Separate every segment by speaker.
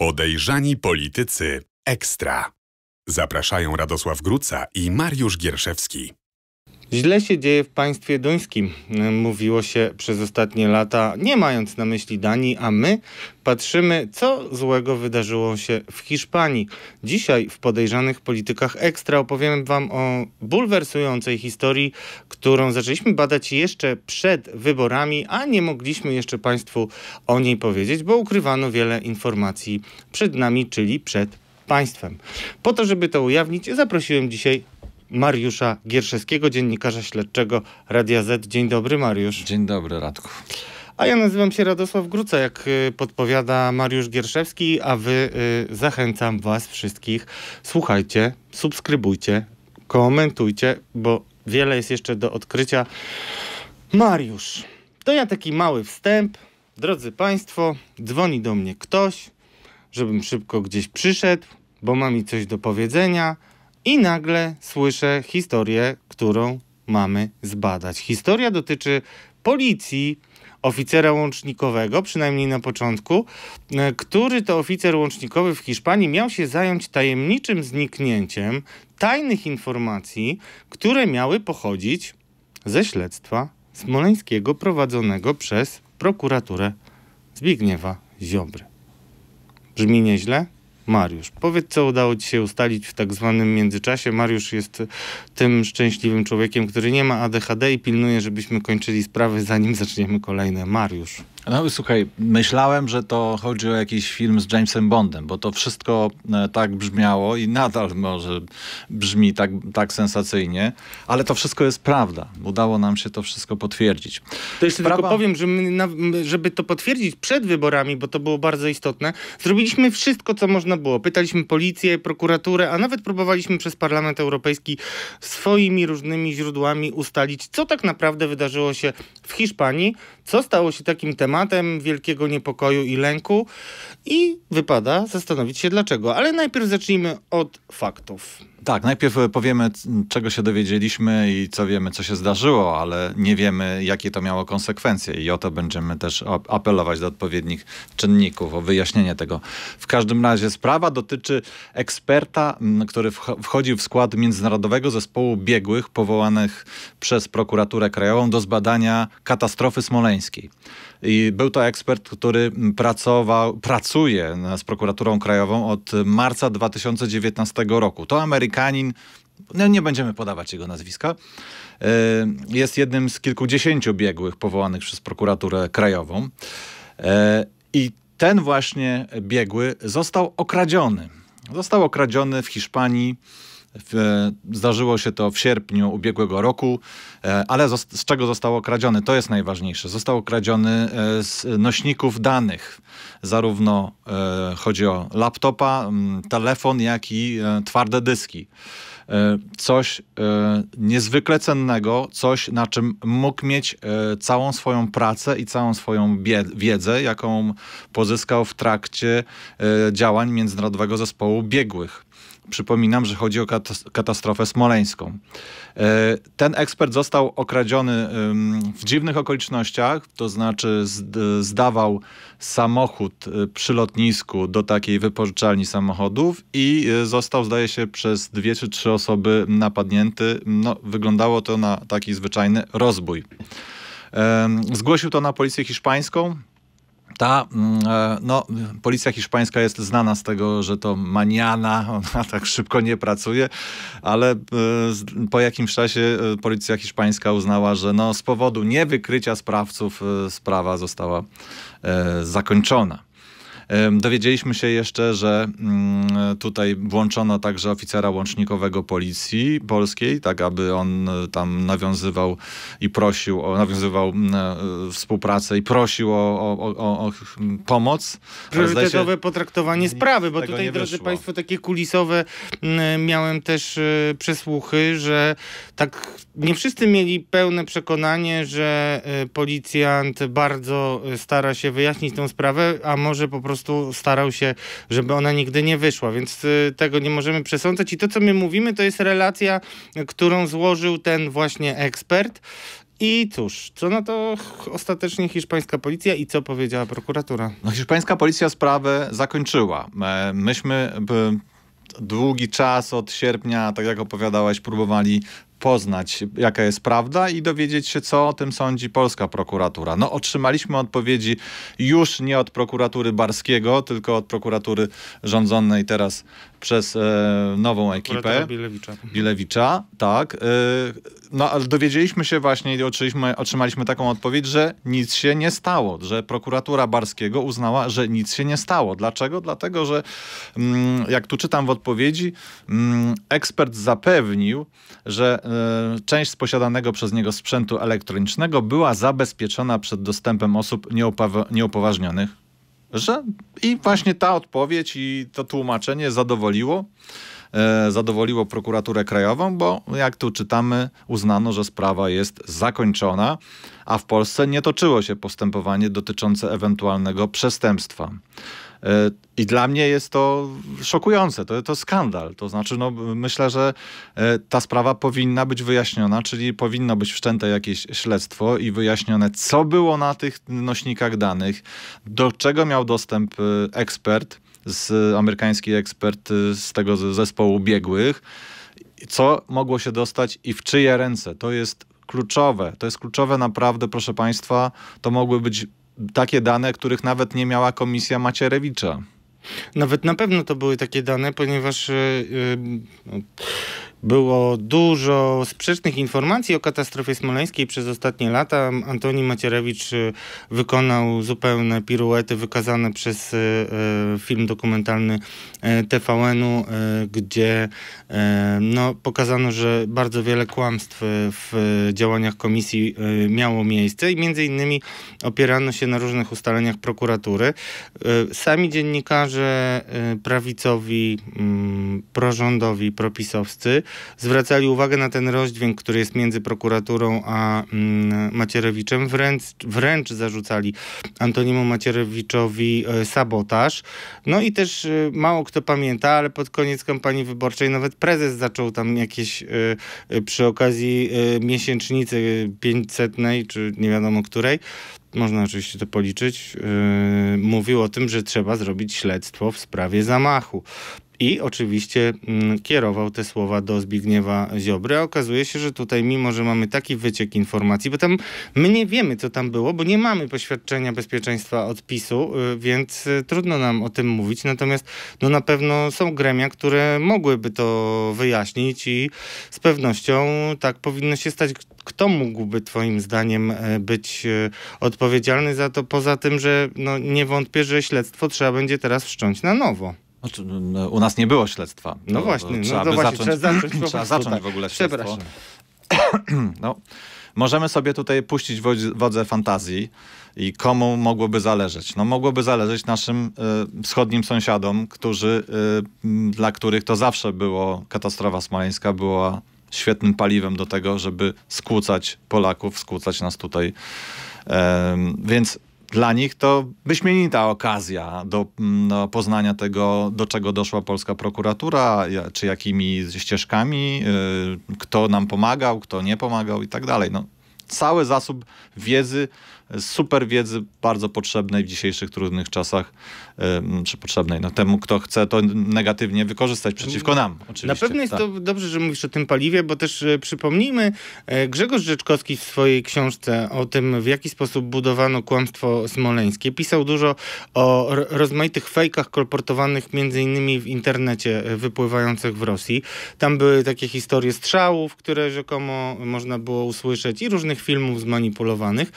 Speaker 1: Podejrzani politycy ekstra. Zapraszają Radosław Gruca i Mariusz Gierszewski. Źle się dzieje w państwie duńskim, mówiło się przez ostatnie lata, nie mając na myśli Danii, a my patrzymy, co złego wydarzyło się w Hiszpanii. Dzisiaj w podejrzanych politykach ekstra opowiem Wam o bulwersującej historii, którą zaczęliśmy badać jeszcze przed wyborami, a nie mogliśmy jeszcze Państwu o niej powiedzieć, bo ukrywano wiele informacji przed nami, czyli przed państwem. Po to, żeby to ujawnić, zaprosiłem dzisiaj Mariusza Gierszewskiego, dziennikarza śledczego Radia Z. Dzień dobry, Mariusz. Dzień dobry, Radku. A ja nazywam się Radosław Gruca, jak y, podpowiada Mariusz Gierszewski, a wy y, zachęcam was wszystkich. Słuchajcie, subskrybujcie, komentujcie, bo wiele jest jeszcze do odkrycia. Mariusz, to ja taki mały wstęp. Drodzy Państwo, dzwoni do mnie ktoś, żebym szybko gdzieś przyszedł, bo ma mi coś do powiedzenia i nagle słyszę historię, którą mamy zbadać. Historia dotyczy policji, oficera łącznikowego, przynajmniej na początku, e, który to oficer łącznikowy w Hiszpanii miał się zająć tajemniczym zniknięciem tajnych informacji, które miały pochodzić ze śledztwa smoleńskiego prowadzonego przez prokuraturę Zbigniewa Ziobry. Brzmi nieźle? Mariusz. Powiedz, co udało Ci się ustalić w tak zwanym międzyczasie. Mariusz jest tym szczęśliwym człowiekiem, który nie ma ADHD i pilnuje, żebyśmy kończyli sprawy, zanim zaczniemy kolejne. Mariusz.
Speaker 2: No słuchaj, myślałem, że to chodzi o jakiś film z Jamesem Bondem, bo to wszystko e, tak brzmiało i nadal może brzmi tak, tak sensacyjnie, ale to wszystko jest prawda. Udało nam się to wszystko potwierdzić.
Speaker 1: To jeszcze Sprawa... tylko powiem, że na, żeby to potwierdzić przed wyborami, bo to było bardzo istotne, zrobiliśmy wszystko, co można było. Pytaliśmy policję, prokuraturę, a nawet próbowaliśmy przez Parlament Europejski swoimi różnymi źródłami ustalić, co tak naprawdę wydarzyło się w Hiszpanii, co stało się takim tematem, tematem wielkiego niepokoju i lęku i wypada zastanowić się dlaczego. Ale najpierw zacznijmy od faktów. Tak, najpierw e, powiemy,
Speaker 2: czego się dowiedzieliśmy i co wiemy, co się zdarzyło, ale nie wiemy, jakie to miało konsekwencje i o to będziemy też apelować do odpowiednich czynników, o wyjaśnienie tego. W każdym razie sprawa dotyczy eksperta, który wchodził w skład Międzynarodowego Zespołu Biegłych powołanych przez Prokuraturę Krajową do zbadania katastrofy smoleńskiej. I był to ekspert, który pracował, pracuje z Prokuraturą Krajową od e, marca 2019 roku. To ameryka Amerykanin, no nie będziemy podawać jego nazwiska, e, jest jednym z kilkudziesięciu biegłych powołanych przez prokuraturę krajową. E, I ten właśnie biegły został okradziony. Został okradziony w Hiszpanii E, zdarzyło się to w sierpniu ubiegłego roku, e, ale z czego został okradziony? To jest najważniejsze. Został okradziony e, z nośników danych. Zarówno chodzi o laptopa, telefon, jak i twarde dyski coś niezwykle cennego, coś na czym mógł mieć całą swoją pracę i całą swoją wiedzę, jaką pozyskał w trakcie działań Międzynarodowego Zespołu Biegłych. Przypominam, że chodzi o katastrofę smoleńską. E, ten ekspert został okradziony w dziwnych okolicznościach, to znaczy zdawał samochód e, przy lotnisku do takiej wypożyczalni samochodów i e, został, zdaje się, przez dwie czy trzy osoby napadnięty. No, wyglądało to na taki zwyczajny rozbój. Zgłosił to na policję hiszpańską ta mm, e, no, policja hiszpańska jest znana z tego, że to maniana, ona tak szybko nie pracuje, ale e, po jakimś czasie e, policja hiszpańska uznała, że no, z powodu niewykrycia sprawców sprawa została zakończona. Dowiedzieliśmy się jeszcze, że mm, tutaj włączono także oficera łącznikowego policji polskiej, tak aby on e, tam nawiązywał i prosił, o, nawiązywał mm, e, współpracę i prosił o, o, o pomoc. Priorytetowe
Speaker 1: potraktowanie sprawy, bo tutaj, drodzy wyszło. Państwo, takie kulisowe miałem też e, przesłuchy, że tak nie wszyscy mieli pełne przekonanie, że policjant bardzo stara się wyjaśnić tą sprawę, a może po prostu prostu starał się, żeby ona nigdy nie wyszła, więc y, tego nie możemy przesądzać. I to, co my mówimy, to jest relacja, którą złożył ten właśnie ekspert. I cóż, co na to ostatecznie hiszpańska policja i co powiedziała prokuratura?
Speaker 2: No, hiszpańska policja sprawę zakończyła. E, myśmy długi czas od sierpnia, tak jak opowiadałaś, próbowali poznać, jaka jest prawda i dowiedzieć się, co o tym sądzi polska prokuratura. No, otrzymaliśmy odpowiedzi już nie od prokuratury Barskiego, tylko od prokuratury rządzonej teraz przez e, nową ekipę Bilewicza. Bilewicza, tak. E, no ale dowiedzieliśmy się właśnie i otrzymaliśmy, otrzymaliśmy taką odpowiedź, że nic się nie stało, że prokuratura Barskiego uznała, że nic się nie stało. Dlaczego? Dlatego, że mm, jak tu czytam w odpowiedzi, mm, ekspert zapewnił, że e, część z posiadanego przez niego sprzętu elektronicznego była zabezpieczona przed dostępem osób nieopoważnionych że i właśnie ta odpowiedź i to tłumaczenie zadowoliło e, zadowoliło prokuraturę krajową, bo jak tu czytamy, uznano, że sprawa jest zakończona, a w Polsce nie toczyło się postępowanie dotyczące ewentualnego przestępstwa. E, I dla mnie jest to szokujące, to, to skandal. To znaczy, no, myślę, że e, ta sprawa powinna być wyjaśniona, czyli powinno być wszczęte jakieś śledztwo i wyjaśnione, co było na tych nośnikach danych, do czego miał dostęp e, ekspert, z, amerykański ekspert z tego zespołu biegłych, co mogło się dostać i w czyje ręce. To jest kluczowe. To jest kluczowe naprawdę, proszę Państwa. To mogły być takie dane, których nawet nie miała komisja Macierewicza.
Speaker 1: Nawet na pewno to były takie dane, ponieważ e, e, było dużo sprzecznych informacji o katastrofie smoleńskiej przez ostatnie lata. Antoni Macierewicz y, wykonał zupełne piruety wykazane przez y, y, film dokumentalny TVN-u, gdzie no, pokazano, że bardzo wiele kłamstw w działaniach komisji miało miejsce i między innymi opierano się na różnych ustaleniach prokuratury. Sami dziennikarze prawicowi, mm, prorządowi, propisowscy zwracali uwagę na ten rozdźwięk, który jest między prokuraturą a mm, Macierewiczem. Wręcz, wręcz zarzucali Antoniemu Macierewiczowi e, sabotaż. No i też e, mało kto pamięta, ale pod koniec kampanii wyborczej nawet prezes zaczął tam jakieś e, przy okazji miesięcznicy 500 czy nie wiadomo której, można oczywiście to policzyć, yy, mówił o tym, że trzeba zrobić śledztwo w sprawie zamachu. I oczywiście mm, kierował te słowa do Zbigniewa Ziobry, a okazuje się, że tutaj mimo, że mamy taki wyciek informacji, bo tam my nie wiemy, co tam było, bo nie mamy poświadczenia bezpieczeństwa odpisu, y, więc y, trudno nam o tym mówić, natomiast no na pewno są gremia, które mogłyby to wyjaśnić i z pewnością tak powinno się stać. Kto mógłby twoim zdaniem e, być e, odpowiedzialny za to, poza tym, że no nie wątpię, że śledztwo trzeba będzie teraz wszcząć na nowo.
Speaker 2: Znaczy, no, no, u nas nie było śledztwa. No właśnie, no trzeba no to właśnie, zacząć, trzeba zacząć, trzeba zacząć tak. w ogóle śledztwo. no, możemy sobie tutaj puścić wodze fantazji i komu mogłoby zależeć? No mogłoby zależeć naszym y, wschodnim sąsiadom, którzy, y, dla których to zawsze było, katastrofa smoleńska była świetnym paliwem do tego, żeby skłócać Polaków, skłócać nas tutaj. Y, więc dla nich to wyśmienita okazja do mm, no, poznania tego, do czego doszła polska prokuratura, czy jakimi ścieżkami, y, kto nam pomagał, kto nie pomagał i tak dalej. No, cały zasób wiedzy, super wiedzy, bardzo potrzebnej w dzisiejszych trudnych czasach czy potrzebnej. No, temu, kto chce to negatywnie wykorzystać przeciwko nam. Oczywiście. Na pewno jest tak. to
Speaker 1: dobrze, że mówisz o tym paliwie, bo też e, przypomnijmy, e, Grzegorz Rzeczkowski w swojej książce o tym, w jaki sposób budowano kłamstwo smoleńskie, pisał dużo o rozmaitych fejkach kolportowanych między innymi w internecie e, wypływających w Rosji. Tam były takie historie strzałów, które rzekomo można było usłyszeć i różnych filmów zmanipulowanych,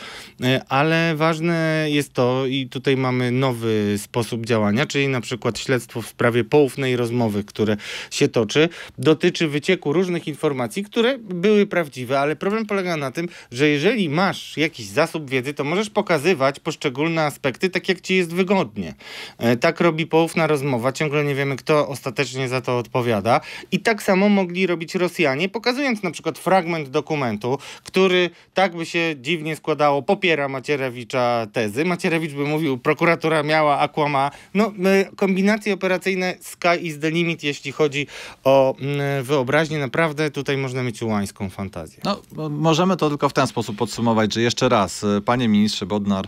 Speaker 1: ale ważne jest to i tutaj mamy nowy sposób sposób działania, czyli na przykład śledztwo w sprawie poufnej rozmowy, które się toczy, dotyczy wycieku różnych informacji, które były prawdziwe, ale problem polega na tym, że jeżeli masz jakiś zasób wiedzy, to możesz pokazywać poszczególne aspekty tak, jak ci jest wygodnie. E, tak robi poufna rozmowa, ciągle nie wiemy, kto ostatecznie za to odpowiada. I tak samo mogli robić Rosjanie, pokazując na przykład fragment dokumentu, który tak by się dziwnie składało, popiera Macierewicza tezy. Macierewicz by mówił, prokuratura miała akłamata, ma no, kombinacje operacyjne Sky is the limit, jeśli chodzi o wyobraźnię. Naprawdę tutaj można mieć ułańską fantazję.
Speaker 2: No, możemy to tylko w ten sposób podsumować, że jeszcze raz, e, panie ministrze Bodnar,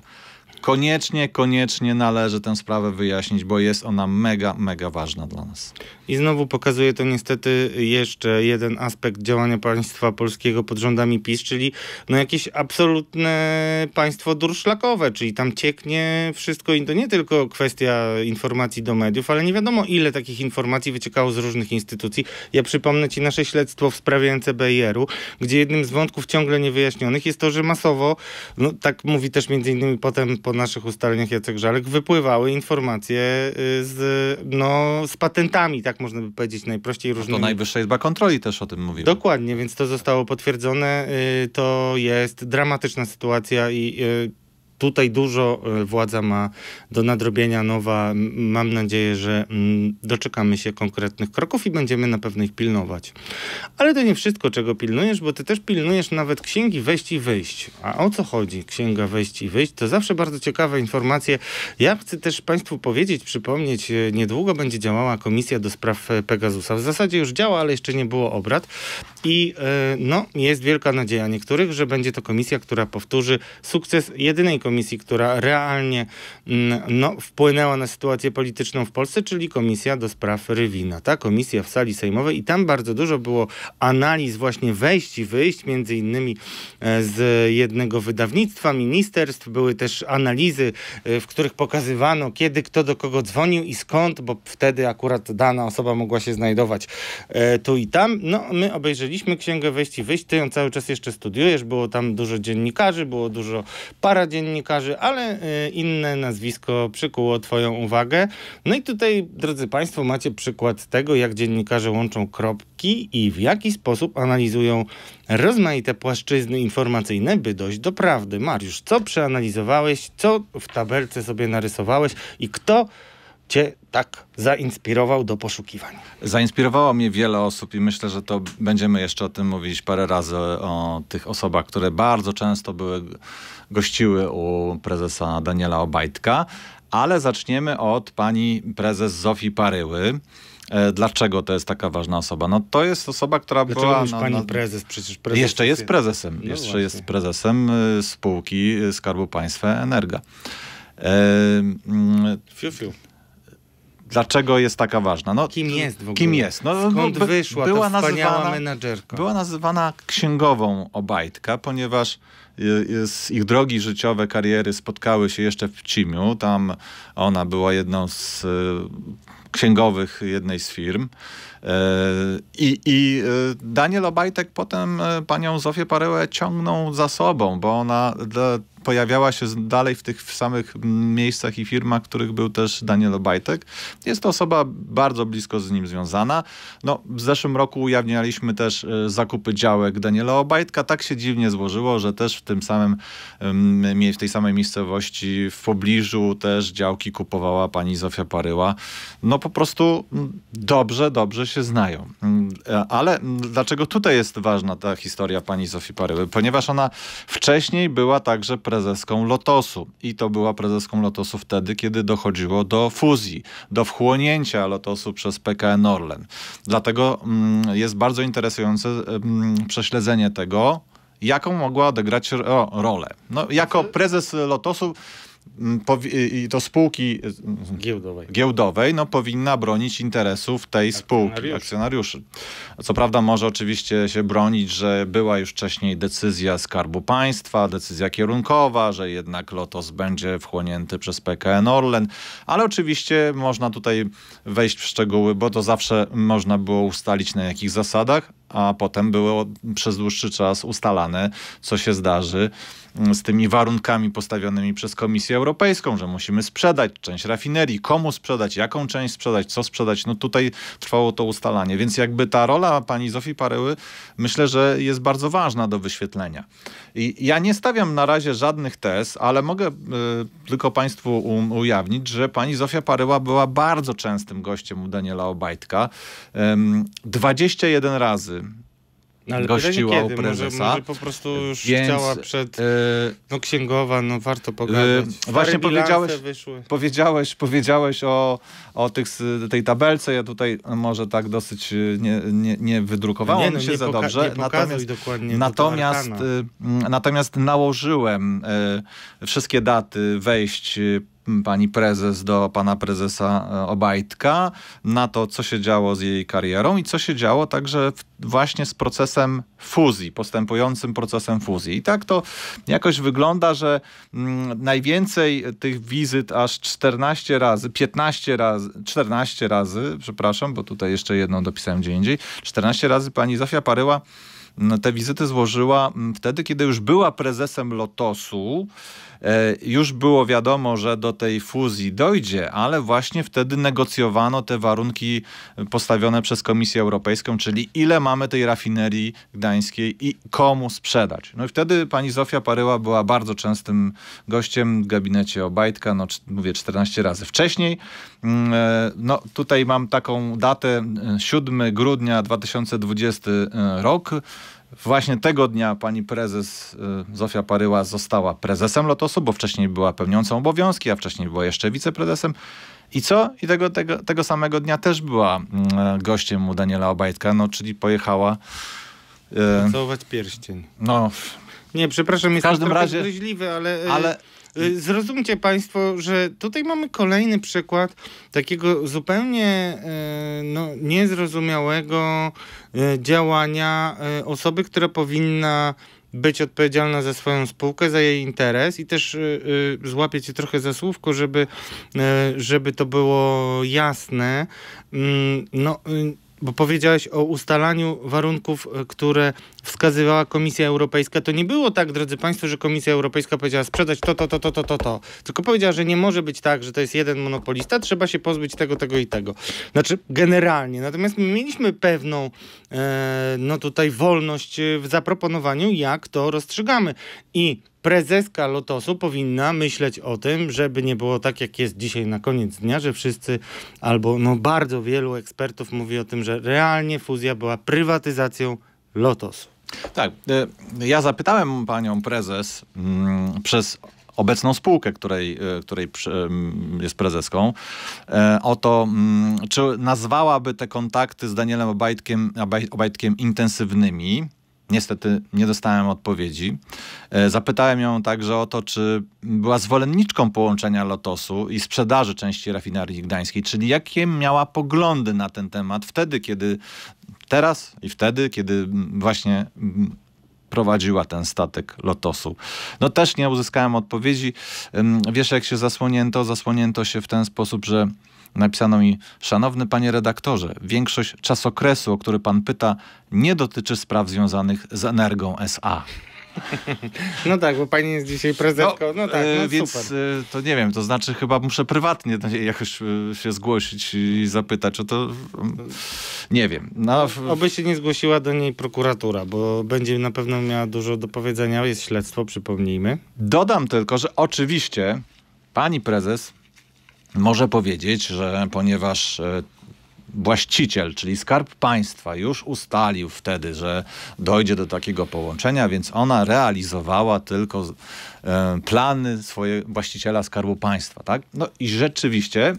Speaker 2: koniecznie, koniecznie należy tę sprawę wyjaśnić, bo jest ona mega, mega ważna dla nas.
Speaker 1: I znowu pokazuje to niestety jeszcze jeden aspekt działania państwa polskiego pod rządami PiS, czyli no jakieś absolutne państwo durszlakowe, czyli tam cieknie wszystko i to nie tylko kwestia informacji do mediów, ale nie wiadomo ile takich informacji wyciekało z różnych instytucji. Ja przypomnę ci nasze śledztwo w sprawie NCBR-u, gdzie jednym z wątków ciągle niewyjaśnionych jest to, że masowo, no tak mówi też między innymi potem po naszych ustaleniach Jacek Żalek wypływały informacje y, z, no, z patentami, tak można by powiedzieć, najprościej no różnymi. to Najwyższa Izba Kontroli też o tym mówiła. Dokładnie, więc to zostało potwierdzone. Y, to jest dramatyczna sytuacja i y, tutaj dużo e, władza ma do nadrobienia nowa. Mam nadzieję, że mm, doczekamy się konkretnych kroków i będziemy na pewno ich pilnować. Ale to nie wszystko, czego pilnujesz, bo ty też pilnujesz nawet księgi wejść i wyjść. A o co chodzi księga wejść i wyjść? To zawsze bardzo ciekawe informacje. Ja chcę też Państwu powiedzieć, przypomnieć, e, niedługo będzie działała Komisja do Spraw e, Pegasusa. W zasadzie już działa, ale jeszcze nie było obrad. I no, jest wielka nadzieja niektórych, że będzie to komisja, która powtórzy sukces jedynej komisji, komisji, która realnie mm, no, wpłynęła na sytuację polityczną w Polsce, czyli Komisja do Spraw Rywina. Ta komisja w sali sejmowej i tam bardzo dużo było analiz właśnie wejść i wyjść, między innymi e, z jednego wydawnictwa, ministerstw. Były też analizy, e, w których pokazywano, kiedy kto do kogo dzwonił i skąd, bo wtedy akurat dana osoba mogła się znajdować e, tu i tam. No, my obejrzeliśmy Księgę Wejść i Wyjść, ty ją cały czas jeszcze studiujesz, było tam dużo dziennikarzy, było dużo paradziennikarzy, dziennikarzy, ale y, inne nazwisko przykuło Twoją uwagę. No i tutaj, drodzy Państwo, macie przykład tego, jak dziennikarze łączą kropki i w jaki sposób analizują rozmaite płaszczyzny informacyjne, by dojść do prawdy. Mariusz, co przeanalizowałeś, co w tabelce sobie narysowałeś i kto Cię tak zainspirował do poszukiwań?
Speaker 2: Zainspirowało mnie wiele osób i myślę, że to będziemy jeszcze o tym mówić parę razy o tych osobach, które bardzo często były gościły u prezesa Daniela Obajtka, ale zaczniemy od pani prezes Zofii Paryły. E, dlaczego to jest taka ważna osoba? No to jest osoba, która Dlaczego była... Dlaczego no, pani
Speaker 1: prezes? Przecież prezes Jeszcze jest prezesem. No jeszcze właśnie. jest
Speaker 2: prezesem e, spółki e, Skarbu Państwa Energa. E, mm, fiu, fiu. Dlaczego jest taka ważna? No, kim jest w ogóle? Kim jest? No, no Skąd by, wyszła była ta nazywana, menadżerka? Była nazywana księgową Obajtka, ponieważ y, y, ich drogi życiowe, kariery spotkały się jeszcze w Cimiu. Tam ona była jedną z y, księgowych jednej z firm. I, I, Daniel Obajtek potem panią Zofię Paryłę ciągnął za sobą, bo ona pojawiała się dalej w tych samych miejscach i firmach, których był też Daniel Obajtek. Jest to osoba bardzo blisko z nim związana. No, w zeszłym roku ujawnialiśmy też e, zakupy działek Daniela Obajtka. Tak się dziwnie złożyło, że też w tym samym, w tej samej miejscowości, w pobliżu też działki kupowała pani Zofia Paryła. No po prostu dobrze, dobrze się znają. E, ale dlaczego tutaj jest ważna ta historia pani Zofii Paryły? Ponieważ ona wcześniej była także prezesem prezeską Lotosu. I to była prezeską Lotosu wtedy, kiedy dochodziło do fuzji, do wchłonięcia Lotosu przez PKN Orlen. Dlatego mm, jest bardzo interesujące mm, prześledzenie tego, jaką mogła odegrać rolę. No, jako znaczy- prezes Lotosu i to spółki y, giełdowej. giełdowej, no powinna bronić interesów tej spółki, akcjonariuszy. Co prawda może oczywiście się bronić, że była już wcześniej decyzja Skarbu Państwa, decyzja kierunkowa, że jednak LOTOS będzie wchłonięty przez PKN Orlen, ale oczywiście można tutaj wejść w szczegóły, bo to zawsze można było ustalić na jakich zasadach, a potem było przez dłuższy czas ustalane, co się zdarzy mm, z tymi warunkami postawionymi przez Komisję Europejską, że musimy sprzedać część rafinerii, komu sprzedać, jaką część sprzedać, co sprzedać. No tutaj trwało to ustalanie, więc jakby ta rola pani Zofii Paryły myślę, że jest bardzo ważna do wyświetlenia. I ja nie stawiam na razie żadnych tez, ale mogę y, tylko państwu um, ujawnić, że pani Zofia Paryła była bardzo częstym gościem u Daniela Obajtka. Ym, 21 razy ale gościła kiedy? u prezesa. Może, może po prostu już Więc, chciała e,
Speaker 1: przed, yy, no księgowa, no warto e, pogadać. Yy, właśnie powiedziałeś,
Speaker 2: powiedziałeś, powiedziałeś o, o tych, tej tabelce, ja tutaj e, może tak dosyć nie, nie, nie wydrukowałem nie, no, się nie za dobrze. Nie natomiast, dokładnie natomiast, do natomiast nałożyłem wszystkie daty wejść pani prezes do pana prezesa e, Obajtka, na to, co się działo z jej karierą i co się działo także właśnie z procesem fuzji, postępującym procesem fuzji. I tak to jakoś wygląda, że mm, najwięcej tych wizyt aż 14 razy, 15 razy, 14 razy, przepraszam, bo tutaj jeszcze jedną dopisałem gdzie indziej, 14 razy pani Zofia Paryła mm, te wizyty złożyła mm, wtedy, kiedy już była prezesem Lotosu, E, już było wiadomo, że do tej fuzji dojdzie, ale właśnie wtedy negocjowano te warunki postawione przez Komisję Europejską, czyli ile mamy tej rafinerii gdańskiej i komu sprzedać. No i wtedy pani Zofia Paryła była bardzo częstym gościem w gabinecie Obajtka, no mówię 14 razy wcześniej. Mm, e, no tutaj mam taką datę 7 e, grudnia 2020 rok. Właśnie tego dnia pani prezes y, Zofia Paryła została prezesem Lotosu, bo wcześniej była pełniącą obowiązki, a wcześniej była jeszcze wiceprezesem. I co? I tego, tego, tego samego dnia też była mm, e, gościem u Daniela Obajtka, no czyli pojechała... E, Pracować
Speaker 1: pierścień. No. Nie, przepraszam, w każdym razie, ale... E, ale Y, zrozumcie Państwo, że tutaj mamy kolejny przykład takiego zupełnie y, no, niezrozumiałego y, działania osoby, która powinna być odpowiedzialna za swoją spółkę, za jej interes i też złapiecie złapię cię trochę za słówko, żeby, żeby to było jasne. Mm, no, bo powiedziałeś o ustalaniu warunków, które wskazywała Komisja Europejska, to nie było tak, drodzy Państwo, że Komisja Europejska powiedziała sprzedać to, to, to, to, to, to, to. Tylko powiedziała, że nie może być tak, że to jest jeden monopolista, trzeba się pozbyć tego, tego i tego. Znaczy generalnie. Natomiast mieliśmy pewną e, no tutaj wolność e, w zaproponowaniu, jak to rozstrzygamy. I prezeska Lotosu powinna myśleć o tym, żeby nie było tak, jak jest dzisiaj na koniec dnia, że wszyscy albo no bardzo wielu ekspertów mówi o tym, że realnie fuzja była prywatyzacją Lotosu. Tak. E, ja zapytałem
Speaker 2: panią prezes mm, przez obecną spółkę, której, e, której jest prezeską, e, o to, mm, czy nazwałaby te kontakty z Danielem Obajtkiem, Obajtkiem intensywnymi. Niestety nie dostałem odpowiedzi. Zapytałem ją także o to, czy była zwolenniczką połączenia Lotosu i sprzedaży części rafinerii gdańskiej, czyli jakie miała poglądy na ten temat wtedy, kiedy teraz i wtedy, kiedy właśnie prowadziła ten statek Lotosu. No też nie uzyskałem odpowiedzi. Wiesz, jak się zasłonięto? Zasłonięto się w ten sposób, że napisano mi, szanowny panie redaktorze, większość czasokresu, o który pan pyta, nie dotyczy spraw związanych z energią SA.
Speaker 1: No tak, bo pani jest dzisiaj prezentką. No, no tak, e, no więc super.
Speaker 2: E, to nie wiem, to znaczy chyba muszę prywatnie jakoś e, się zgłosić i zapytać o to. Nie wiem.
Speaker 1: No. Oby się nie zgłosiła do niej prokuratura, bo będzie na pewno miała dużo do powiedzenia. Jest śledztwo, przypomnijmy. Dodam tylko, że oczywiście pani prezes
Speaker 2: może powiedzieć, że ponieważ właściciel, czyli Skarb Państwa już ustalił wtedy, że dojdzie do takiego połączenia, więc ona realizowała tylko e, plany swojego właściciela Skarbu Państwa. Tak? No i rzeczywiście,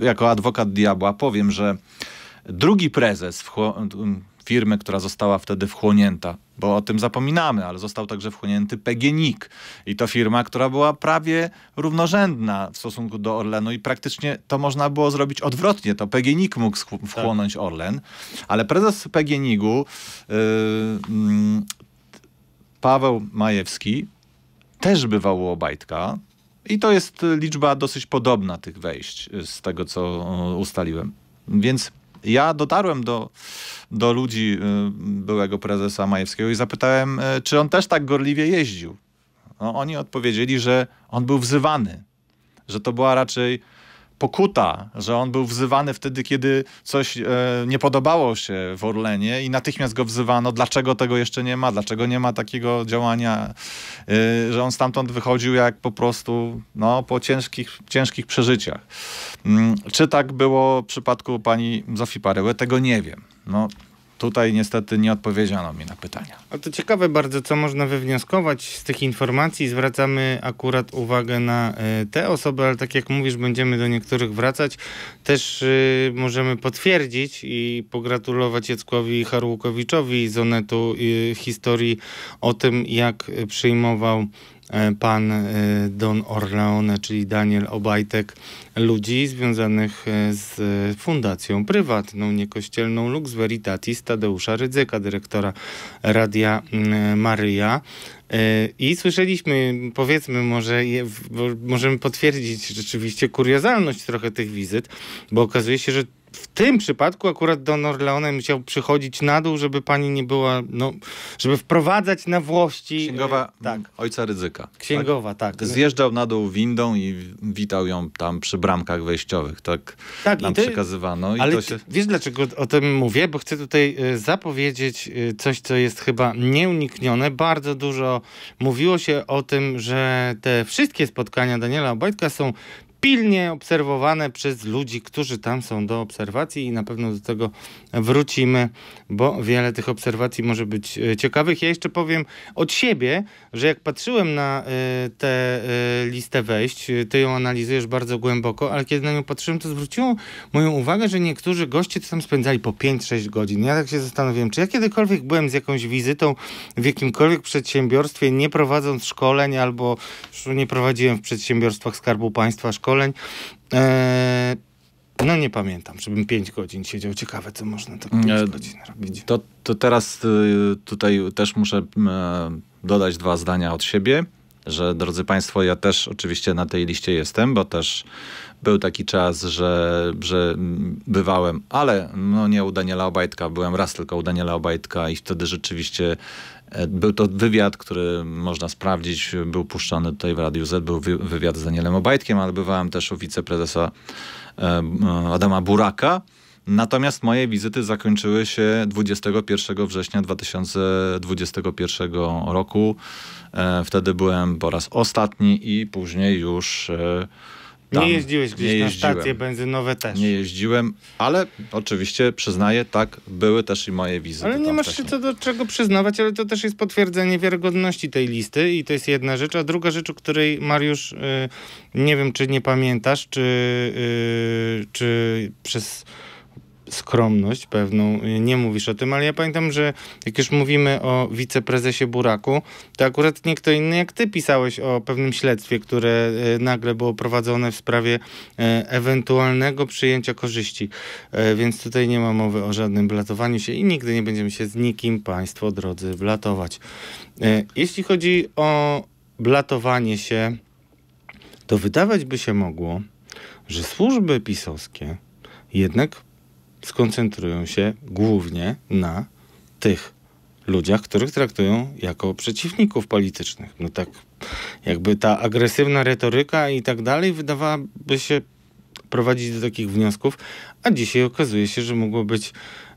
Speaker 2: jako adwokat diabła powiem, że drugi prezes firmy, która została wtedy wchłonięta bo o tym zapominamy, ale został także wchłonięty PGNiK i to firma, która była prawie równorzędna w stosunku do Orlenu i praktycznie to można było zrobić odwrotnie, to PGNiK mógł tak. wchłonąć tak. Orlen, ale prezes pgnig yy, mm, Paweł Majewski też bywał u Obajtka, i to jest liczba dosyć podobna tych wejść, y, z tego co y, ustaliłem. Więc ja dotarłem do, do ludzi y, byłego prezesa Majewskiego i zapytałem, y, czy on też tak gorliwie jeździł. No, oni odpowiedzieli, że on był wzywany, że to była raczej pokuta, że on był wzywany wtedy, kiedy coś e, nie podobało się w Orlenie i natychmiast go wzywano, dlaczego tego jeszcze nie ma, dlaczego nie ma takiego działania, e, że on stamtąd wychodził jak po prostu no, po ciężkich, ciężkich przeżyciach. Mm, czy tak było w przypadku pani Zofii Paryłę, tego nie wiem. No, Tutaj niestety nie odpowiedziano mi na pytania.
Speaker 1: A to ciekawe bardzo, co można wywnioskować z tych informacji. Zwracamy akurat uwagę na e, te osoby, ale tak jak mówisz, będziemy do niektórych wracać. Też e, możemy potwierdzić i pogratulować Jackowi Harłukowiczowi z Onetu e, historii o tym, jak przyjmował E, pan e, Don Orleone, czyli Daniel Obajtek, ludzi związanych e, z fundacją prywatną, niekościelną Lux Veritatis Tadeusza Rydzyka, dyrektora Radia Maryja. I słyszeliśmy, powiedzmy, może możemy potwierdzić rzeczywiście kuriozalność trochę tych wizyt, bo okazuje się, że w tym przypadku akurat Don Orleone musiał przychodzić na dół, żeby pani nie była, no, żeby wprowadzać na włości. E, Księgowa e, tak. ojca ryzyka. Tak? Księgowa, tak. tak.
Speaker 2: Zjeżdżał na dół windą i witał ją tam przy bramkach wejściowych. Tak, tak nam ty, przekazywano. I ale to się...
Speaker 1: wiesz dlaczego o tym mówię? Bo chcę tutaj e, zapowiedzieć e, coś, co jest chyba nieuniknione. Bardzo dużo mówiło się o tym, że te wszystkie spotkania Daniela Obajtka są pilnie obserwowane przez ludzi, którzy tam są do obserwacji i na pewno do tego wrócimy, bo wiele tych obserwacji może być e, ciekawych. Ja jeszcze powiem od siebie, że jak patrzyłem na e, tę e, listę wejść, ty ją analizujesz bardzo głęboko, ale kiedy na nią patrzyłem, to zwróciło moją uwagę, że niektórzy goście tam spędzali po 5-6 godzin. Ja tak się zastanowiłem, czy ja kiedykolwiek byłem z jakąś wizytą w jakimkolwiek przedsiębiorstwie, nie prowadząc szkoleń albo nie prowadziłem w przedsiębiorstwach Skarbu Państwa szkoleń, szkoleń. E, no nie pamiętam, żebym 5 godzin siedział. Ciekawe, co można to 5 e, godzin robić. To, to teraz y, tutaj
Speaker 2: też muszę e, dodać dwa zdania od siebie, że drodzy Państwo, ja też oczywiście na tej liście jestem, bo też był taki czas, że, że bywałem, ale no nie u Daniela Obajtka, byłem raz tylko u Daniela Obajtka i wtedy rzeczywiście E, był to wywiad, który można sprawdzić, był puszczony tutaj w Radiu Z, był wywiad z Danielem Obajtkiem, ale bywałem też u wiceprezesa e, Adama Buraka. Natomiast moje wizyty zakończyły się 21 września 2021 roku. E, wtedy byłem po raz ostatni i później już
Speaker 1: tam nie jeździłeś gdzieś nie jeździłem. na stacje benzynowe też. Nie
Speaker 2: jeździłem, ale oczywiście przyznaję, tak, były też i moje wizyty.
Speaker 1: Ale nie masz się co do czego przyznawać, ale to też jest potwierdzenie wiarygodności tej listy i to jest jedna rzecz. A druga rzecz, o której Mariusz, y, nie wiem czy nie pamiętasz, czy, y, czy przez skromność pewną, y, nie mówisz o tym, ale ja pamiętam, że jak już mówimy o wiceprezesie Buraku, to akurat nie kto inny jak ty pisałeś o pewnym śledztwie, które y, nagle było prowadzone w sprawie y, ewentualnego przyjęcia korzyści. Więc tutaj nie ma mowy o żadnym blatowaniu się i nigdy nie będziemy się z nikim, państwo drodzy, blatować. Jeśli chodzi o blatowanie się, to wydawać by się mogło, że służby pisowskie jednak skoncentrują się głównie na tych ludziach, których traktują jako przeciwników politycznych. No tak, jakby ta agresywna retoryka i tak dalej wydawałaby się prowadzić do takich wniosków, a dzisiaj okazuje się, że mogło być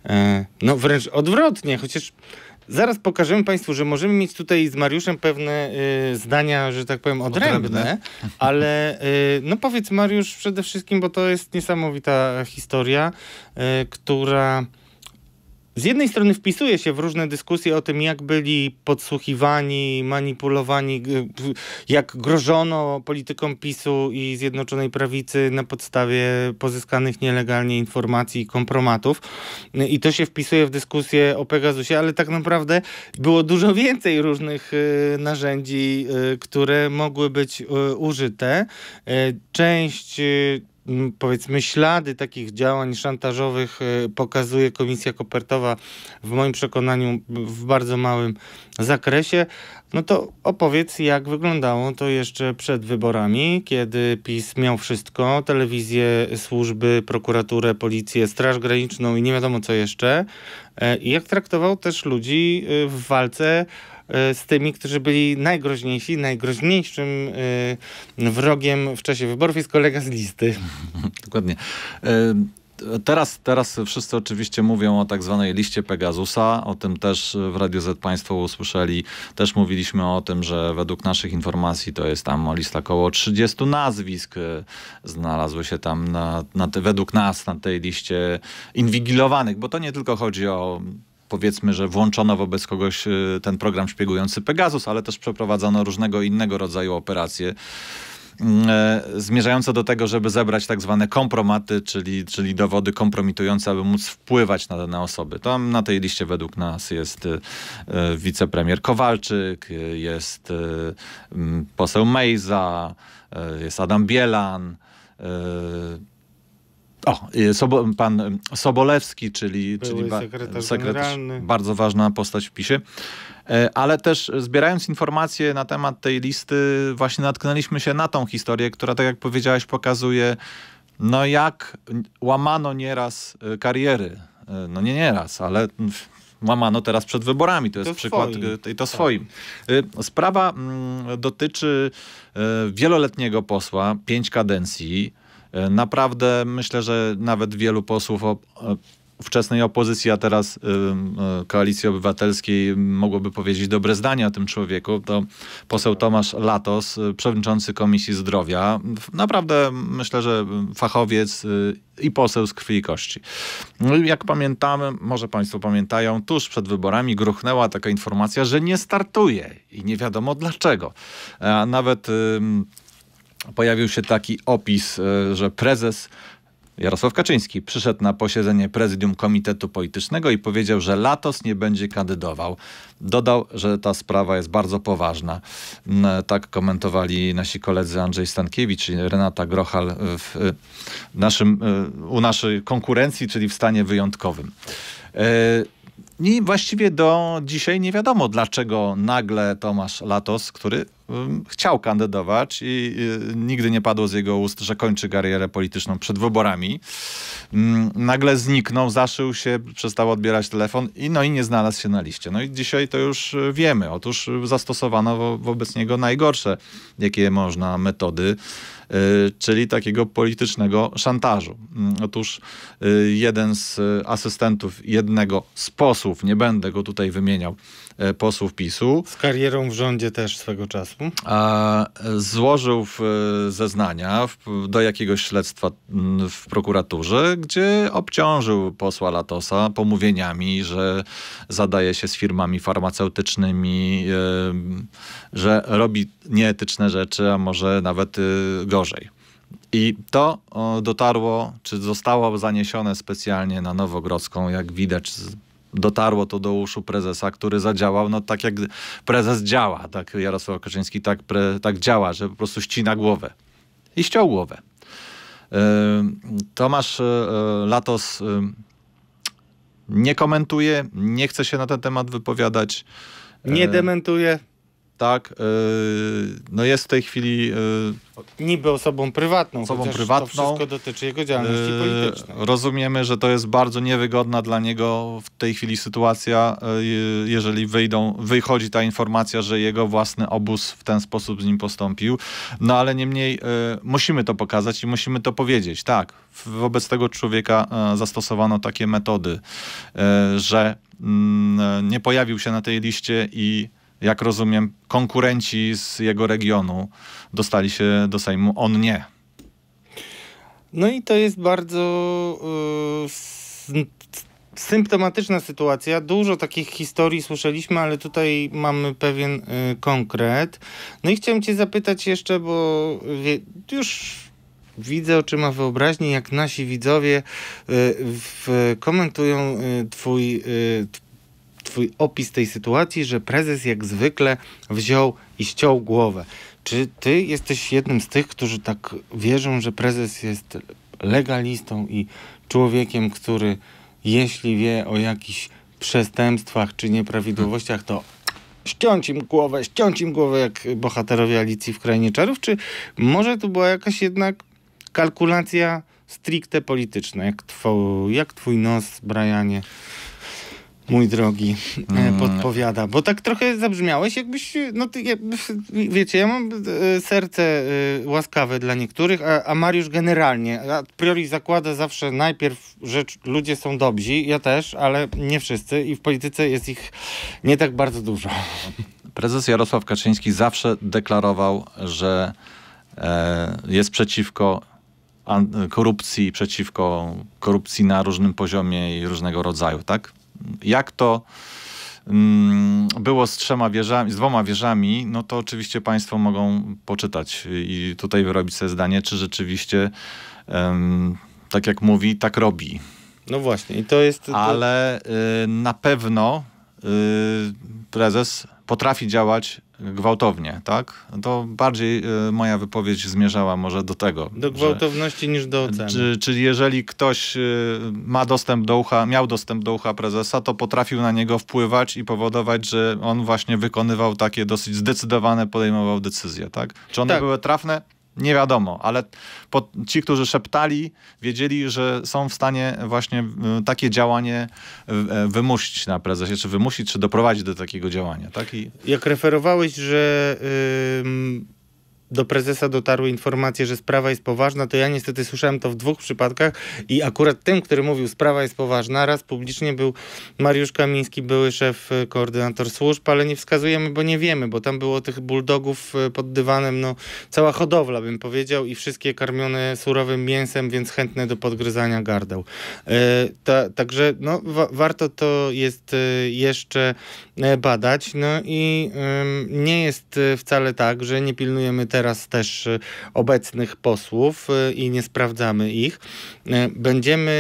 Speaker 1: e, no wręcz odwrotnie, chociaż Zaraz pokażemy Państwu, że możemy mieć tutaj z Mariuszem pewne y, zdania, że tak powiem, odrębne, odrębne. ale y, no powiedz Mariusz przede wszystkim, bo to jest niesamowita historia, y, która z jednej strony wpisuje się w różne dyskusje o tym, jak byli podsłuchiwani, manipulowani, jak grożono politykom PiSu i Zjednoczonej Prawicy na podstawie pozyskanych nielegalnie informacji i kompromatów. I to się wpisuje w dyskusję o Pegasusie, ale tak naprawdę było dużo więcej różnych y, narzędzi, y, które mogły być y, użyte. Część powiedzmy ślady takich działań szantażowych e, pokazuje Komisja Kopertowa w moim przekonaniu w bardzo małym zakresie. No to opowiedz, jak wyglądało to jeszcze przed wyborami, kiedy PiS miał wszystko, telewizję, służby, prokuraturę, policję, Straż Graniczną i nie wiadomo co jeszcze. E, I jak traktował też ludzi e, w walce E, z tymi, którzy byli najgroźniejsi, najgroźniejszym e, wrogiem w czasie wyborów jest kolega z listy.
Speaker 2: Dokładnie. E, teraz, teraz wszyscy oczywiście mówią o tak zwanej liście Pegasusa, o tym też w Radio Z Państwo usłyszeli. Też mówiliśmy o tym, że według naszych informacji to jest tam lista około 30 nazwisk. Znalazły się tam na, na te, według nas na tej liście inwigilowanych, bo to nie tylko chodzi o powiedzmy, że włączono wobec kogoś y, ten program szpiegujący Pegasus, ale też przeprowadzano różnego innego rodzaju operacje mm, e, zmierzające do tego, żeby zebrać tak zwane kompromaty, czyli, czyli dowody kompromitujące, aby móc wpływać na dane osoby. Tam na tej liście według nas jest y, y, wicepremier Kowalczyk, jest mm, poseł Mejza, jest Adam Bielan, o, y, Sobo, pan Sobolewski, czyli, czyli sekretarz, sekretarz generalny. bardzo ważna postać w PiSie. E, ale też zbierając informacje na temat tej listy, właśnie natknęliśmy się na tą historię, która, tak jak powiedziałeś, pokazuje, no jak łamano nieraz y, kariery. E, no nie nieraz, ale łamano teraz przed wyborami. To jest to przykład swoim. Y, to tak. swoim. Sprawa mm, dotyczy e, wieloletniego posła, pięć kadencji, E, naprawdę myślę, że nawet wielu posłów o, e, wczesnej opozycji, a teraz y, Koalicji Obywatelskiej mogłoby powiedzieć dobre zdania o tym człowieku, to poseł Tomasz Latos, przewodniczący Komisji Zdrowia. Naprawdę myślę, że fachowiec y, i poseł z krwi i kości. No jak pamiętamy, może państwo pamiętają, tuż przed wyborami gruchnęła taka informacja, że nie startuje i nie wiadomo dlaczego. A nawet y, pojawił się taki opis, e, że prezes Jarosław Kaczyński przyszedł na posiedzenie prezydium Komitetu Politycznego i powiedział, że Latos nie będzie kandydował. Dodał, że ta sprawa jest bardzo poważna. Mm, e, tak komentowali nasi koledzy Andrzej Stankiewicz i Renata Grochal w e, naszym, u naszej konkurencji, czyli w stanie wyjątkowym. I właściwie do dzisiaj nie wiadomo, dlaczego nagle Tomasz Latos, który chciał kandydować i y, nigdy nie padło z jego ust, że kończy karierę polityczną przed wyborami. Nagle zniknął, zaszył się, przestał odbierać telefon i no i nie znalazł się na liście. No i dzisiaj to już y, wiemy. Otóż y, zastosowano wo wobec niego najgorsze, jakie można metody, czyli takiego politycznego szantażu. Otóż jeden z asystentów jednego z posłów, nie będę go tutaj wymieniał, E,
Speaker 1: posłów PiSu. Z karierą w rządzie też swego czasu.
Speaker 2: A, e, złożył w, e, zeznania w, do jakiegoś śledztwa mm, w prokuraturze, gdzie obciążył posła Latosa pomówieniami, że zadaje się z firmami farmaceutycznymi, że robi nieetyczne rzeczy, a może nawet gorzej. I to dotarło, czy zostało zaniesione specjalnie na Nowogrodzką, jak widać dotarło to do uszu prezesa, który zadziałał, no tak jak prezes działa, tak Jarosław Kaczyński tak, pre, tak działa, że po prostu ścina głowę i ściął głowę. E, Tomasz e, e, Latos nie komentuje, nie chce się na ten temat wypowiadać. Nie dementuje, tak, y, no jest w tej chwili... Y,
Speaker 1: Niby osobą prywatną, osobą prywatną. to wszystko dotyczy jego działalności y, politycznej.
Speaker 2: Rozumiemy, że to jest bardzo niewygodna dla niego w tej chwili sytuacja, jeżeli wyjdą, wychodzi ta informacja, że jego własny obóz w ten sposób z nim postąpił, no ale niemniej musimy to pokazać i musimy to powiedzieć, tak, wobec tego człowieka zastosowano takie metody, że mm, nie pojawił się na tej liście i jak rozumiem, konkurenci z jego regionu dostali się do Sejmu, on nie.
Speaker 1: No i to jest bardzo yy, symptomatyczna sytuacja. Dużo takich historii słyszeliśmy, ale tutaj mamy pewien y, konkret. No i chciałem Cię zapytać jeszcze, bo wie, już widzę oczyma wyobraźni, jak nasi widzowie y, w, komentują y, Twój y, swój opis tej sytuacji, że prezes jak zwykle wziął i ściął głowę. Czy ty jesteś jednym z tych, którzy tak wierzą, że prezes jest legalistą i człowiekiem, który jeśli wie o jakichś przestępstwach czy nieprawidłowościach, to ściąć im głowę, ściąć im głowę jak bohaterowie Alicji w Krainie Czarów, czy może to była jakaś jednak kalkulacja stricte polityczna, jak, two, jak twój nos, Brianie? mój drogi, e, mm. podpowiada. Bo tak trochę zabrzmiałeś, jakbyś, no ty, wiecie, ja mam e, serce e, łaskawe dla niektórych, a, a Mariusz generalnie, a priori zakłada zawsze najpierw rzecz, ludzie są dobrzy, ja też, ale nie wszyscy i w polityce jest ich nie tak bardzo dużo.
Speaker 2: Prezes Jarosław Kaczyński zawsze deklarował, że e, jest przeciwko korupcji, przeciwko korupcji na różnym poziomie i różnego rodzaju, tak? Jak to mm, było z trzema wieżami, z dwoma wieżami, no to oczywiście Państwo mogą poczytać i tutaj wyrobić sobie zdanie, czy rzeczywiście tak jak mówi, tak robi. No właśnie, i to jest. To... Ale y, na pewno y, prezes potrafi działać gwałtownie, tak? To bardziej e, moja wypowiedź zmierzała może do tego. Do
Speaker 1: gwałtowności że, niż do oceny. Czy,
Speaker 2: czyli jeżeli ktoś e, ma dostęp do ucha, miał dostęp do ucha prezesa, to potrafił na niego wpływać i powodować, że on właśnie wykonywał takie dosyć zdecydowane, podejmował decyzje, tak? Czy one tak. były trafne? Nie wiadomo, ale ci, którzy szeptali, wiedzieli, że są w stanie właśnie y, takie działanie y, y, wymusić na prezesie, czy wymusić, czy doprowadzić do takiego działania. Tak? I...
Speaker 1: Jak referowałeś, że. Yy do prezesa dotarły informacje, że sprawa jest poważna, to ja niestety słyszałem to w dwóch przypadkach i akurat tym, który mówił sprawa jest poważna, raz publicznie był Mariusz Kamiński, były szef, y, koordynator służb, ale nie wskazujemy, bo nie wiemy, bo tam było tych bulldogów y, pod dywanem, no cała hodowla bym powiedział i wszystkie karmione surowym mięsem, więc chętne do podgryzania gardeł. Y, ta, także no, wa warto to jest jeszcze e, badać, no i y, nie jest wcale tak, że nie pilnujemy teraz teraz też y, obecnych posłów y, i nie sprawdzamy ich. Y, będziemy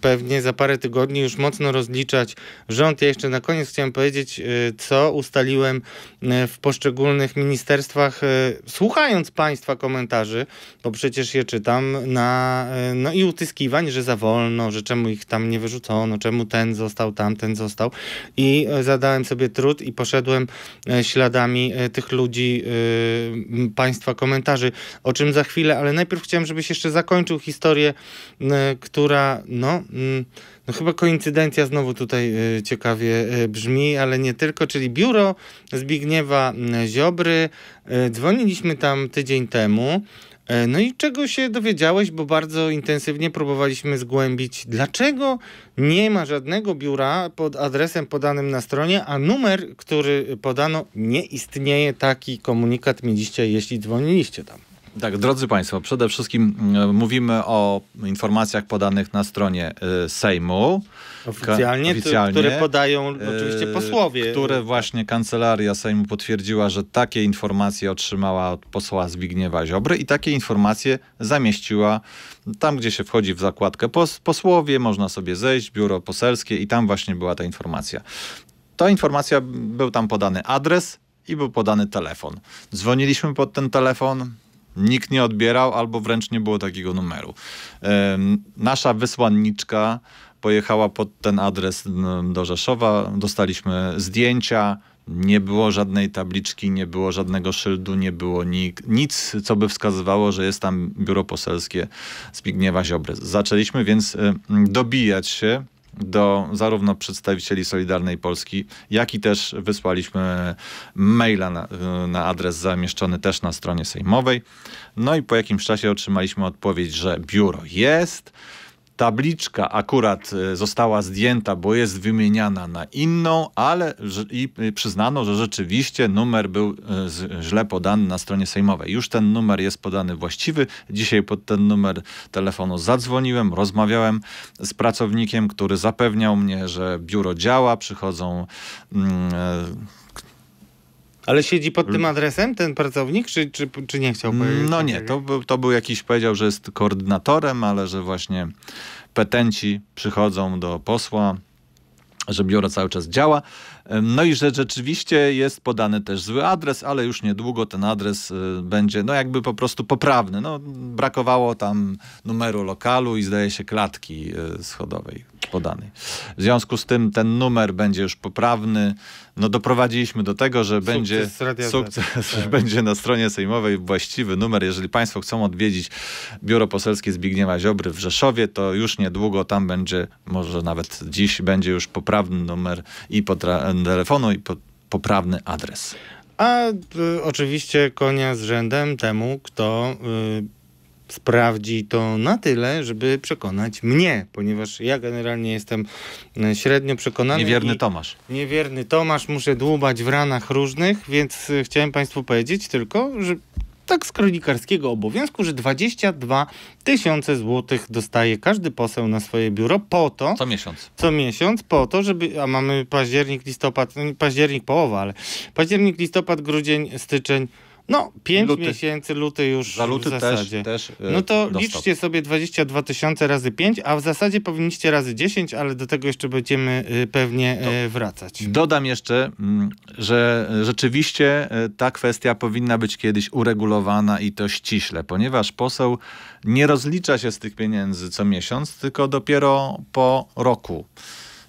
Speaker 1: pewnie za parę tygodni już mocno rozliczać rząd. Ja jeszcze na koniec chciałem powiedzieć, co ustaliłem w poszczególnych ministerstwach, słuchając Państwa komentarzy, bo przecież je czytam, na, no i utyskiwań, że za wolno, że czemu ich tam nie wyrzucono, czemu ten został tam, ten został. I zadałem sobie trud i poszedłem śladami tych ludzi Państwa komentarzy, o czym za chwilę, ale najpierw chciałem, żebyś jeszcze zakończył historię, e, która, no, mm, no chyba koincydencja znowu tutaj e, ciekawie e, brzmi, ale nie tylko, czyli biuro Zbigniewa Ziobry. Dzwoniliśmy tam tydzień temu. E, no i czego się dowiedziałeś, bo bardzo intensywnie próbowaliśmy zgłębić, dlaczego nie ma żadnego biura pod adresem podanym na stronie, a numer, który podano, nie istnieje. Taki komunikat mieliście, jeśli dzwoniliście tam.
Speaker 2: Tak, drodzy Państwo, przede wszystkim mm, mówimy o informacjach podanych na stronie y, Sejmu. Oficjalnie, oficjalnie które podają
Speaker 1: oczywiście e, posłowie.
Speaker 2: Które właśnie kancelaria Sejmu potwierdziła, że takie informacje otrzymała od posła Zbigniewa Ziobry i takie informacje zamieściła tam, gdzie się wchodzi w zakładkę pos posłowie, można sobie zejść, biuro poselskie i tam właśnie była ta informacja. Ta informacja, był tam podany adres i był podany telefon. Dzwoniliśmy pod ten telefon, nikt nie odbierał albo wręcz nie było takiego numeru. Nasza wysłanniczka pojechała pod ten adres do Rzeszowa, dostaliśmy zdjęcia, nie było żadnej tabliczki, nie było żadnego szyldu, nie było nic, co by wskazywało, że jest tam biuro poselskie Zbigniewa Ziobry. Zaczęliśmy więc y, dobijać się do zarówno przedstawicieli Solidarnej Polski, jak i też wysłaliśmy maila na, y, na, adres zamieszczony też na stronie sejmowej. No i po jakimś czasie otrzymaliśmy odpowiedź, że biuro jest, tabliczka akurat e, została zdjęta, bo jest wymieniana na inną, ale i y, przyznano, że rzeczywiście numer był e, źle podany na stronie sejmowej. Już ten numer jest podany właściwy. Dzisiaj pod ten numer telefonu zadzwoniłem, rozmawiałem z pracownikiem, który zapewniał mnie, że biuro działa, przychodzą... Mm, e, ale siedzi pod tym hmm.
Speaker 1: adresem ten pracownik, czy, czy, czy nie chciał powiedzieć?
Speaker 2: No nie, to był, to był jakiś, powiedział, że jest koordynatorem, ale że właśnie petenci przychodzą do posła, że biuro cały czas działa. No i że rzeczywiście jest podany też zły adres, ale już niedługo ten adres y, będzie no jakby po prostu poprawny. No, brakowało tam numeru lokalu i zdaje się klatki y, schodowej podanej. W związku z tym ten numer będzie już poprawny. No doprowadziliśmy do tego, że sukces będzie sukces, że tak. będzie na stronie sejmowej właściwy numer. Jeżeli państwo chcą odwiedzić biuro poselskie Zbigniewa Ziobry w Rzeszowie, to już niedługo tam będzie, może nawet dziś będzie już poprawny numer i potra numer telefonu i po, poprawny adres.
Speaker 1: A y, oczywiście konia z rzędem temu, kto y, sprawdzi to na tyle, żeby przekonać mnie, ponieważ ja generalnie jestem y, średnio przekonany. Niewierny Tomasz. Niewierny Tomasz, muszę dłubać w ranach różnych, więc y, chciałem Państwu powiedzieć tylko, że tak z kronikarskiego obowiązku, że 22 tysiące złotych dostaje każdy poseł na swoje biuro po to... Co miesiąc. Co miesiąc, po to, żeby... A mamy październik, listopad, październik połowa, ale październik, listopad, grudzień, styczeń, no, 5 luty. miesięcy, luty już Za luty w zasadzie. Też, też, no to dostał. liczcie sobie 22 tysiące razy 5, a w zasadzie powinniście razy 10, ale do tego jeszcze będziemy e, pewnie e, wracać. Dodam jeszcze,
Speaker 2: mm, że rzeczywiście e, ta kwestia powinna być kiedyś uregulowana i to ściśle, ponieważ poseł nie rozlicza się z tych pieniędzy co miesiąc, tylko dopiero po roku.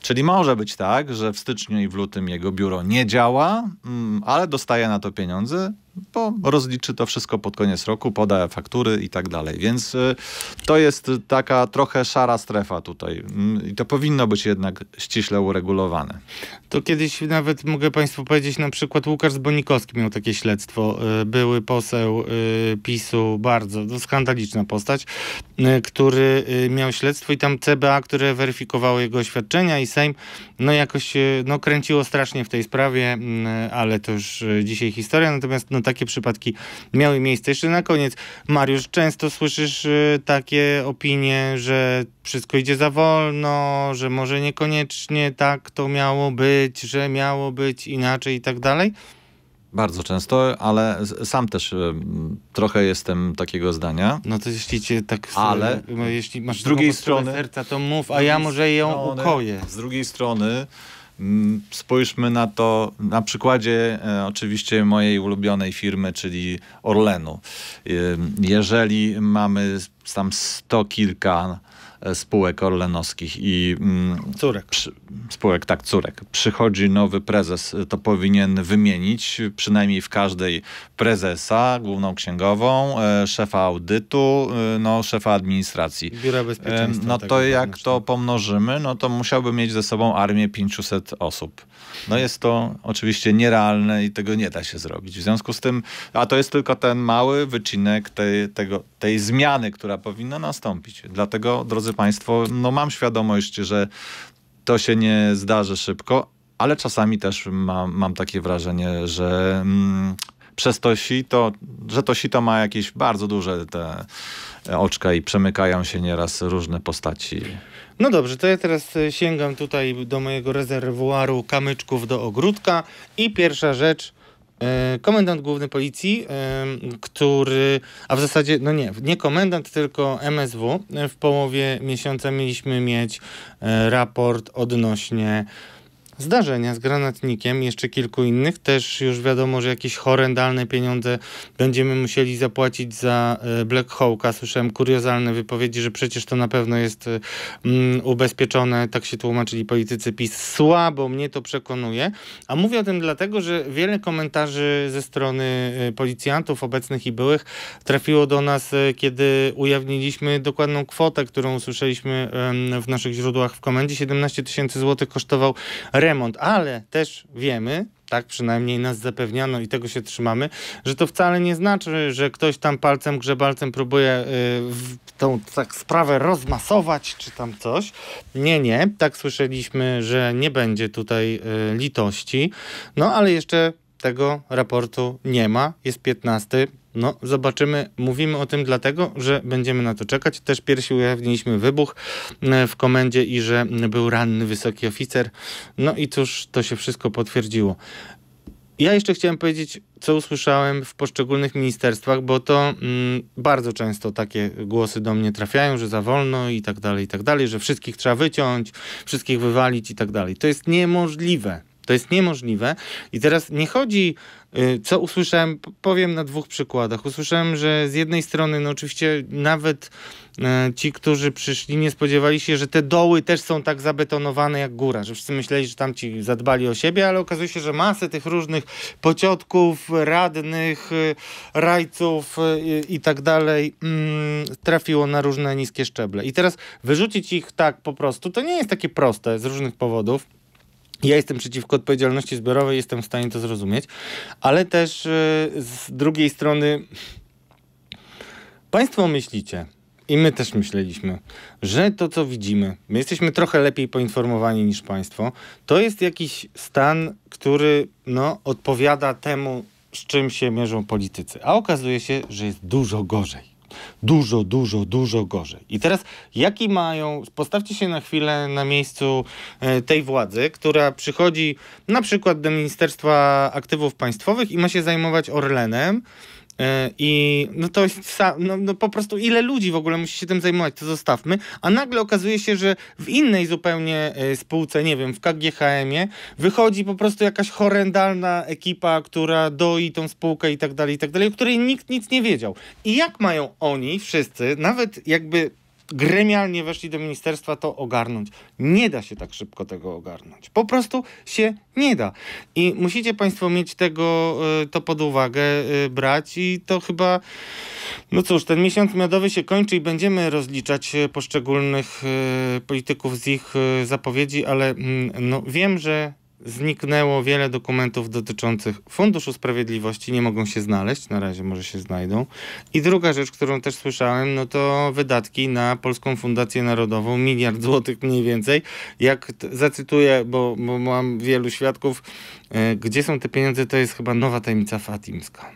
Speaker 2: Czyli może być tak, że w styczniu i w lutym jego biuro nie działa, mm, ale dostaje na to pieniądze, bo rozliczy to wszystko pod koniec roku, poda faktury i tak dalej. Więc y, to jest taka trochę szara strefa tutaj mm, i to powinno być jednak ściśle uregulowane.
Speaker 1: To kiedyś nawet mogę Państwu powiedzieć, na przykład Łukasz Bonikowski miał takie śledztwo. Y, były poseł y, PiSu, bardzo no, skandaliczna postać. E, który e, miał śledztwo i tam CBA, które weryfikowało jego oświadczenia i Sejm no jakoś e, no, kręciło strasznie w tej sprawie, ale to już dzisiaj historia, natomiast no, takie przypadki miały miejsce. Jeszcze na koniec, Mariusz, często słyszysz takie opinie, że wszystko idzie za wolno, że może niekoniecznie tak to miało być, że miało być inaczej i tak dalej?
Speaker 2: Bardzo często, ale sam też y, trochę jestem takiego zdania. No to jeśli cię tak... Ale y, no jeśli masz z drugiej strony
Speaker 1: serca, to mów, a ja może ją strony,
Speaker 2: ukoję. Z drugiej strony spojrzmy na to na przykładzie e, oczywiście mojej ulubionej firmy, czyli Orlenu. E, jeżeli mamy tam sto kilka E, spółek orlenowskich i mm, córek. Przy, spółek, tak, córek. Przychodzi nowy prezes, e, to powinien wymienić przynajmniej w każdej prezesa, główną księgową, e, szefa audytu, no, szefa administracji. Biura Bezpieczeństwa. no tak to jak to pomnożymy, no to musiałby mieć ze sobą armię 500 osób. No jest to oczywiście nierealne i tego nie da się zrobić. W związku z tym, a to jest tylko ten mały wycinek tej, tego, tej zmiany, która powinna nastąpić. Dlatego, drodzy Państwo, no mam świadomość, że to się nie zdarzy szybko, ale czasami też mam, mam takie wrażenie, że mm, przez to sito, że to sito ma jakieś bardzo duże te e, oczka i przemykają się nieraz różne postaci.
Speaker 1: No dobrze, to ja teraz e, sięgam tutaj do mojego rezerwuaru kamyczków do ogródka i pierwsza rzecz E, komendant główny policji, e, który, a w zasadzie, no nie, nie komendant, tylko MSW. E, w połowie miesiąca mieliśmy mieć raport odnośnie zdarzenia z granatnikiem, jeszcze kilku innych. Też już wiadomo, że jakieś horrendalne pieniądze będziemy musieli zapłacić za e, Black Hawka. Słyszałem kuriozalne wypowiedzi, że przecież to na pewno jest e, mm, ubezpieczone, tak się tłumaczyli politycy PiS. Słabo mnie to przekonuje. A mówię o tym dlatego, że wiele komentarzy ze strony e, policjantów obecnych i byłych trafiło do nas, kiedy ujawniliśmy dokładną kwotę, którą usłyszeliśmy w naszych źródłach w komendzie. 17 tysięcy złotych kosztował remont, ale też wiemy, tak przynajmniej nas zapewniano i tego się trzymamy, że to wcale nie znaczy, że ktoś tam palcem grzebalcem próbuje y, tą tak, sprawę rozmasować czy tam coś. Nie, nie, tak słyszeliśmy, że nie będzie tutaj y, litości. No ale jeszcze tego raportu nie ma. Jest 15. No, zobaczymy. Mówimy o tym dlatego, że będziemy na to czekać. Też pierwsi ujawniliśmy wybuch e, w komendzie i że był ranny wysoki oficer. No i cóż, to się wszystko potwierdziło. Ja jeszcze chciałem powiedzieć, co usłyszałem w poszczególnych ministerstwach, bo to mm, bardzo często takie głosy do mnie trafiają, że za wolno i tak dalej, i tak dalej, że wszystkich trzeba wyciąć, wszystkich wywalić i tak dalej. To jest niemożliwe. To jest niemożliwe. I teraz nie chodzi, y, co usłyszałem, powiem na dwóch przykładach. Usłyszałem, że z jednej strony, no oczywiście nawet y, ci, którzy przyszli, nie spodziewali się, że te doły też są tak zabetonowane jak góra, że wszyscy myśleli, że tam ci zadbali o siebie, ale okazuje się, że masę tych różnych pociotków, radnych, y, rajców i tak dalej mm, trafiło na różne niskie szczeble. I teraz wyrzucić ich tak po prostu, to nie jest takie proste z różnych powodów. Ja jestem przeciwko odpowiedzialności zbiorowej, jestem w stanie to zrozumieć, ale też e, z drugiej strony państwo myślicie, i my też myśleliśmy, że to, co widzimy, my jesteśmy trochę lepiej poinformowani niż państwo, to jest jakiś stan, który no, odpowiada temu, z czym się mierzą politycy. A okazuje się, że jest dużo gorzej. Dużo, dużo, dużo gorzej. I teraz jaki mają, postawcie się na chwilę na miejscu e, tej władzy, która przychodzi na przykład do Ministerstwa Aktywów Państwowych i ma się zajmować Orlenem, E, I no to jest no, no po prostu ile ludzi w ogóle musi się tym zajmować, to zostawmy. A nagle okazuje się, że w innej zupełnie e, spółce, nie wiem, w KGHM-ie wychodzi po prostu jakaś horrendalna ekipa, która doi tą spółkę i tak dalej, i tak dalej, o której nikt nic nie wiedział. I jak mają oni wszyscy, nawet jakby gremialnie weszli do ministerstwa, to ogarnąć. Nie da się tak szybko tego ogarnąć. Po prostu się nie da. I musicie Państwo mieć tego, e, to pod uwagę e, brać i to chyba, no cóż, ten miesiąc miodowy się kończy i będziemy rozliczać e, poszczególnych polityków z ich zapowiedzi, ale mm, no, wiem, że zniknęło wiele dokumentów dotyczących Funduszu Sprawiedliwości, nie mogą się znaleźć, na razie może się znajdą. I druga rzecz, którą też słyszałem, no to wydatki na Polską Fundację Narodową, miliard złotych mniej więcej. Jak zacytuję, bo, bo mam wielu świadków, e, gdzie są te pieniądze, to jest chyba nowa tajemnica fatimska.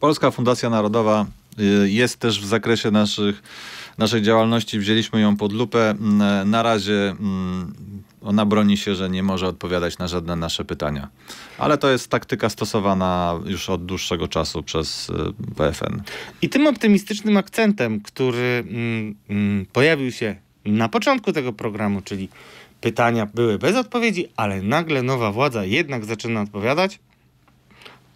Speaker 2: Polska Fundacja Narodowa y, jest też w zakresie naszych naszej działalności, wzięliśmy ją pod lupę. Mm, na razie mm, ona broni się, że nie może odpowiadać na żadne nasze pytania. Ale to jest taktyka stosowana już od dłuższego czasu przez WFN. Y,
Speaker 1: I tym optymistycznym akcentem, który mm, pojawił się na początku tego programu, czyli pytania były bez odpowiedzi, ale nagle nowa władza jednak zaczyna odpowiadać,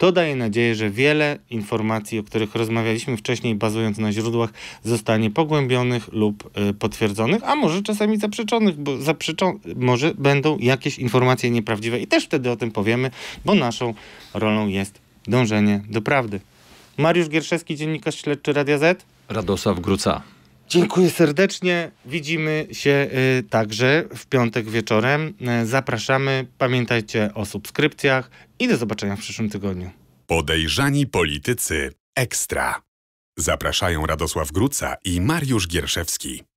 Speaker 1: to daje nadzieję, że wiele informacji, o których rozmawialiśmy wcześniej, bazując na źródłach, zostanie pogłębionych lub y, potwierdzonych, a może czasami zaprzeczonych, bo zaprzeczą, może będą jakieś informacje nieprawdziwe i też wtedy o tym powiemy, bo naszą rolą jest dążenie do prawdy. Mariusz Gierszewski, dziennikarz śledczy Radia Z. Radosław Gruca. Dziękuję serdecznie. Widzimy się y, także w piątek wieczorem. Y, zapraszamy. Pamiętajcie o subskrypcjach i do zobaczenia w przyszłym tygodniu. Podejrzani politycy ekstra. Zapraszają Radosław Gruca i Mariusz Gierszewski.